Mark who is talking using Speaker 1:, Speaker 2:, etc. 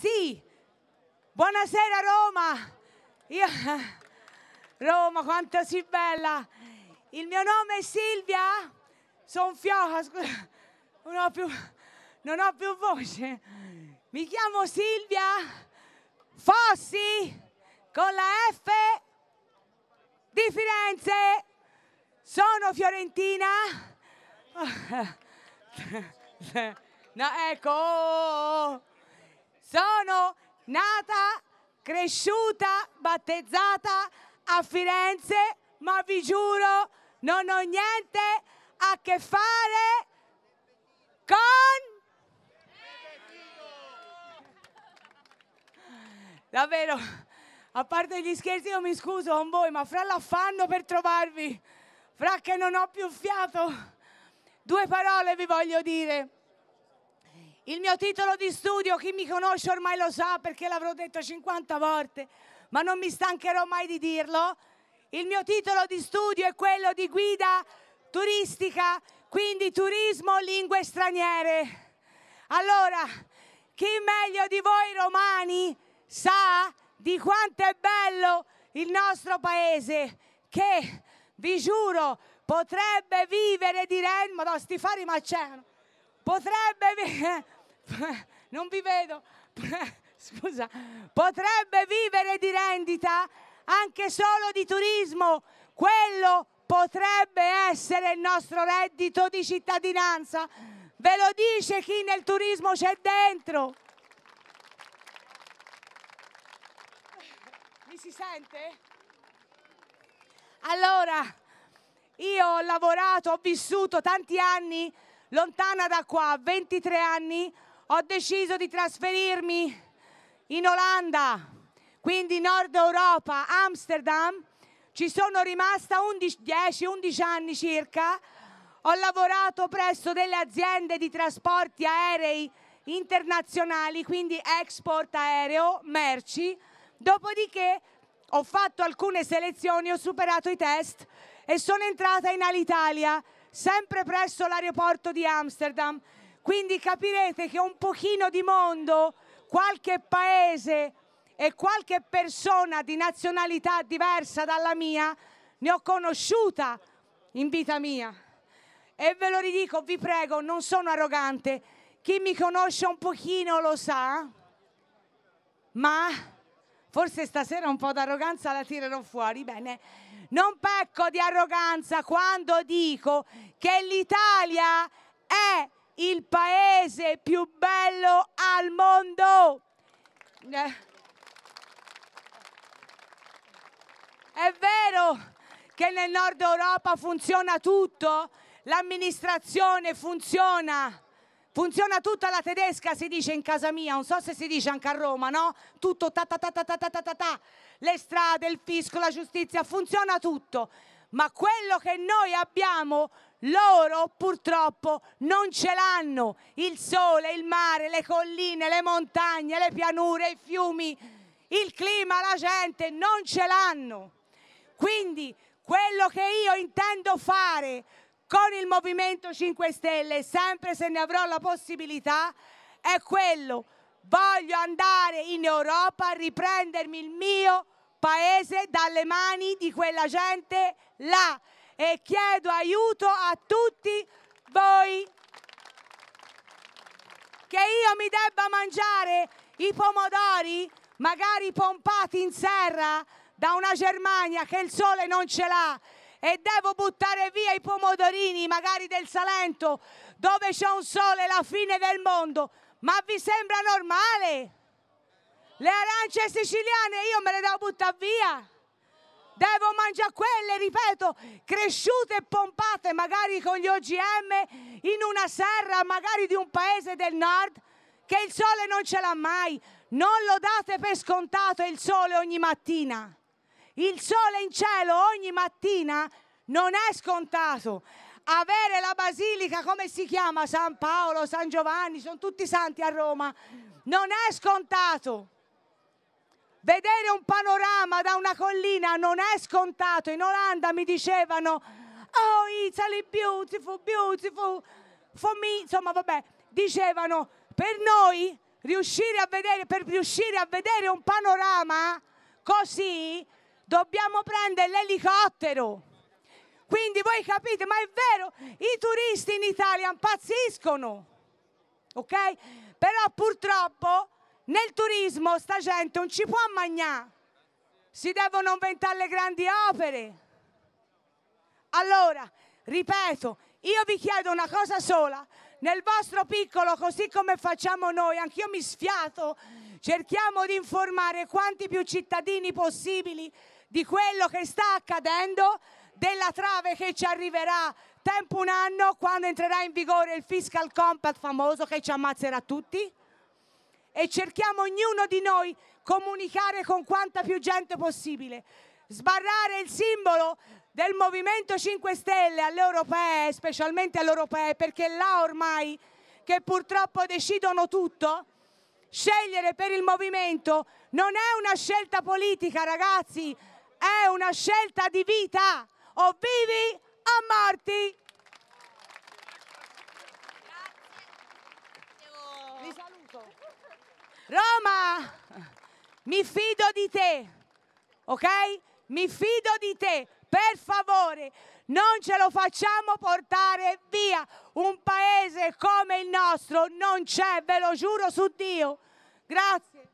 Speaker 1: Sì, buonasera Roma. Io... Roma, quanto sei bella. Il mio nome è Silvia. Sono fioca, scusa. Non ho più, non ho più voce. Mi chiamo Silvia Fossi con la F di Firenze. Sono fiorentina. No, ecco. Oh, oh, oh. Sono nata, cresciuta, battezzata a Firenze, ma vi giuro non ho niente a che fare con... Davvero, a parte gli scherzi io mi scuso con voi, ma fra l'affanno per trovarvi, fra che non ho più fiato, due parole vi voglio dire. Il mio titolo di studio, chi mi conosce ormai lo sa perché l'avrò detto 50 volte, ma non mi stancherò mai di dirlo. Il mio titolo di studio è quello di guida turistica, quindi turismo lingue straniere. Allora, chi meglio di voi romani sa di quanto è bello il nostro paese che, vi giuro, potrebbe vivere di rendita, ma no, sti fari ma c'erano, potrebbe vivere non vi vedo, scusa, potrebbe vivere di rendita anche solo di turismo, quello potrebbe essere il nostro reddito di cittadinanza, ve lo dice chi nel turismo c'è dentro. Mi si sente? Allora, io ho lavorato, ho vissuto tanti anni lontana da qua, 23 anni, ho deciso di trasferirmi in Olanda, quindi Nord Europa, Amsterdam. Ci sono rimasta 10-11 anni circa. Ho lavorato presso delle aziende di trasporti aerei internazionali, quindi export aereo, merci. Dopodiché ho fatto alcune selezioni, ho superato i test e sono entrata in Alitalia, sempre presso l'aeroporto di Amsterdam. Quindi capirete che un pochino di mondo, qualche paese e qualche persona di nazionalità diversa dalla mia, ne ho conosciuta in vita mia. E ve lo ridico, vi prego, non sono arrogante. Chi mi conosce un pochino lo sa, ma forse stasera un po' d'arroganza la tirerò fuori. Bene, non pecco di arroganza quando dico che l'Italia è il paese più bello al mondo. Eh. È vero che nel nord Europa funziona tutto, l'amministrazione funziona, funziona tutta la tedesca, si dice in casa mia, non so se si dice anche a Roma, no? Tutto ta ta ta ta ta ta ta ta, le strade, il fisco, la giustizia, funziona tutto ma quello che noi abbiamo loro purtroppo non ce l'hanno. Il sole, il mare, le colline, le montagne, le pianure, i fiumi, il clima, la gente non ce l'hanno. Quindi quello che io intendo fare con il Movimento 5 Stelle, sempre se ne avrò la possibilità, è quello. Voglio andare in Europa a riprendermi il mio Paese dalle mani di quella gente là e chiedo aiuto a tutti voi che io mi debba mangiare i pomodori magari pompati in serra da una Germania che il sole non ce l'ha e devo buttare via i pomodorini magari del Salento dove c'è un sole la fine del mondo ma vi sembra normale? Le arance siciliane io me le devo buttare via. Devo mangiare quelle, ripeto, cresciute e pompate magari con gli OGM in una serra, magari di un paese del nord, che il sole non ce l'ha mai. Non lo date per scontato il sole ogni mattina. Il sole in cielo ogni mattina non è scontato. Avere la basilica, come si chiama? San Paolo, San Giovanni, sono tutti santi a Roma. Non è scontato. Vedere un panorama da una collina non è scontato. In Olanda mi dicevano, oh Italy beautiful, beautiful, for me, insomma vabbè, dicevano, per noi riuscire a vedere, per riuscire a vedere un panorama così dobbiamo prendere l'elicottero. Quindi voi capite, ma è vero, i turisti in Italia impazziscono, ok? Però purtroppo nel turismo sta gente non ci può mangiare, si devono inventare le grandi opere. Allora, ripeto, io vi chiedo una cosa sola, nel vostro piccolo, così come facciamo noi, anch'io mi sfiato, cerchiamo di informare quanti più cittadini possibili di quello che sta accadendo, della trave che ci arriverà tempo un anno quando entrerà in vigore il fiscal compact famoso che ci ammazzerà tutti e cerchiamo ognuno di noi comunicare con quanta più gente possibile. Sbarrare il simbolo del Movimento 5 Stelle alle europee, specialmente alle europee, perché là ormai che purtroppo decidono tutto, scegliere per il Movimento non è una scelta politica ragazzi, è una scelta di vita, o vivi o morti. Roma, mi fido di te, ok? Mi fido di te, per favore, non ce lo facciamo portare via. Un paese come il nostro non c'è, ve lo giuro su Dio. Grazie.